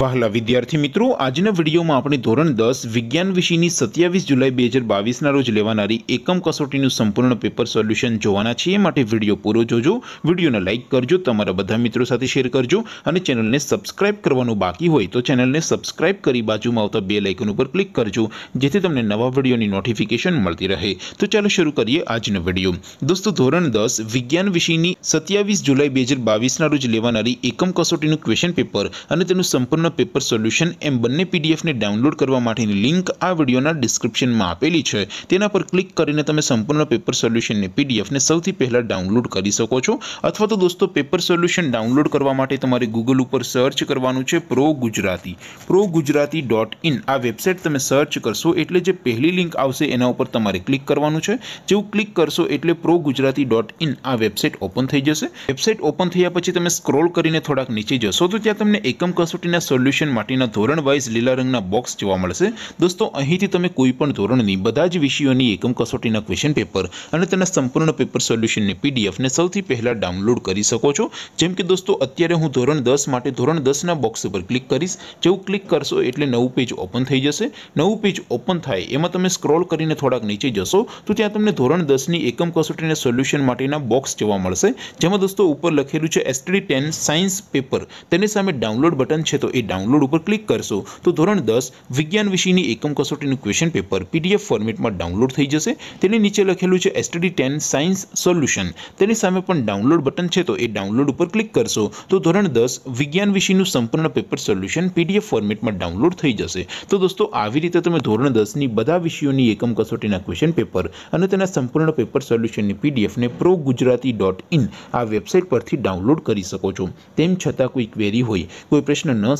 વહાલા વિદ્યાર્થી મિત્રો આજના વિડીયોમાં આપણે ધોરણ દસ વિજ્ઞાન વિષયની સત્યાવીસ જુલાઈ બે હજાર બાવીસના રોજ લેવાનારી એકમ કસોટીનું સંપૂર્ણ પેપર સોલ્યુશન જોવાના છીએ માટે વિડીયો પૂરો જોજો વિડીયોને લાઇક કરજો તમારા બધા મિત્રો સાથે શેર કરજો અને ચેનલને સબસ્ક્રાઇબ કરવાનું બાકી હોય તો ચેનલને સબસ્ક્રાઇબ કરી બાજુમાં આવતા બે લાઇકન ઉપર ક્લિક કરજો જેથી તમને નવા વિડીયોની નોટિફિકેશન મળતી રહે તો ચાલો શરૂ કરીએ આજનો વિડીયો દોસ્તો ધોરણ દસ વિજ્ઞાન વિષયની સત્યાવીસ જુલાઈ બે હજાર બાવીસના રોજ લેવાનારી એકમ કસોટીનું ક્વેશ્ચન પેપર અને તેનું સંપૂર્ણ નામના પેપર સોલ્યુશન એમ બંને પીડીએફને ડાઉનલોડ કરવા માટેની લિંક આ વિડીયોના ડિસ્ક્રિપ્શનમાં આપેલી છે તેના પર ક્લિક કરીને તમે સંપૂર્ણ પેપર સોલ્યુશનની પીડીએફને સૌથી પહેલાં ડાઉનલોડ કરી શકો છો અથવા તો દોસ્તો પેપર સોલ્યુશન ડાઉનલોડ કરવા માટે તમારે ગૂગલ ઉપર સર્ચ કરવાનું છે pro Gujarati pro Gujarati dot in આ વેબસાઇટ તમે સર્ચ કરશો એટલે જે પહેલી લિંક આવશે એના ઉપર તમારે ક્લિક કરવાનું છે જેવું ક્લિક કરશો એટલે પ્રો ગુજરાતી ડોટ ઇન આ વેબસાઇટ ઓપન થઈ જશે વેબસાઇટ ઓપન થયા પછી તમે સ્ક્રોલ કરીને થોડાક નીચે જશો તો ત્યાં તમને એકમ કસોટીના સોલ્યુશન માટેના ધોરણ વાઇઝ લીલા રંગના બોક્સ જોવા મળશે દોસ્તો અહીંથી તમે કોઈપણ ધોરણની બધા જ વિષયોની એકમ કસોટીના ક્વેશ્ચન પેપર અને તેના સંપૂર્ણ પેપર સોલ્યુશનની પીડીએફને સૌથી પહેલાં ડાઉનલોડ કરી શકો છો જેમ કે દોસ્તો અત્યારે હું ધોરણ દસ માટે ધોરણ દસના બોક્સ ઉપર ક્લિક કરીશ જેવું ક્લિક કરશો એટલે નવું પેજ ઓપન થઈ જશે નવું પેજ ઓપન થાય એમાં તમે સ્ક્રોલ કરીને થોડાક નીચે જશો તો ત્યાં તમને ધોરણ દસની એકમ કસોટીના સોલ્યુશન માટેના બોક્સ જોવા મળશે જેમાં દોસ્તો ઉપર લખેલું છે એસટી ટેન સાયન્સ પેપર તેની સામે ડાઉનલોડ બટન છે તો એ ડાઉનલોડ ઉપર ક્લિક કરશો તો ધોરણ દસ વિજ્ઞાન વિષયની એકમ કસોટીનું ક્વેશ્ચન પેપર પીડીએફ ફોર્મેટમાં ડાઉનલોડ થઈ જશે તેની નીચે લખેલું છે એસટીડી ટેન સાયન્સ સોલ્યુશન તેની સામે પણ ડાઉનલોડ બટન છે તો એ ડાઉનલોડ ઉપર ક્લિક કરશો તો ધોરણ દસ વિજ્ઞાન વિષયનું સંપૂર્ણ પેપર સોલ્યુશન પીડીએફ ફોર્મેટમાં ડાઉનલોડ થઈ જશે તો દોસ્તો આવી રીતે તમે ધોરણ દસની બધા વિષયોની એકમ કસોટીના ક્વેશ્ચન પેપર અને તેના સંપૂર્ણ પેપર સોલ્યુશનની પીડીએફને પ્રો ગુજરાતી ડોટ ઇન આ વેબસાઇટ પરથી ડાઉનલોડ કરી શકો છો તેમ છતાં કોઈ ક્વેરી હોય કોઈ પ્રશ્ન ન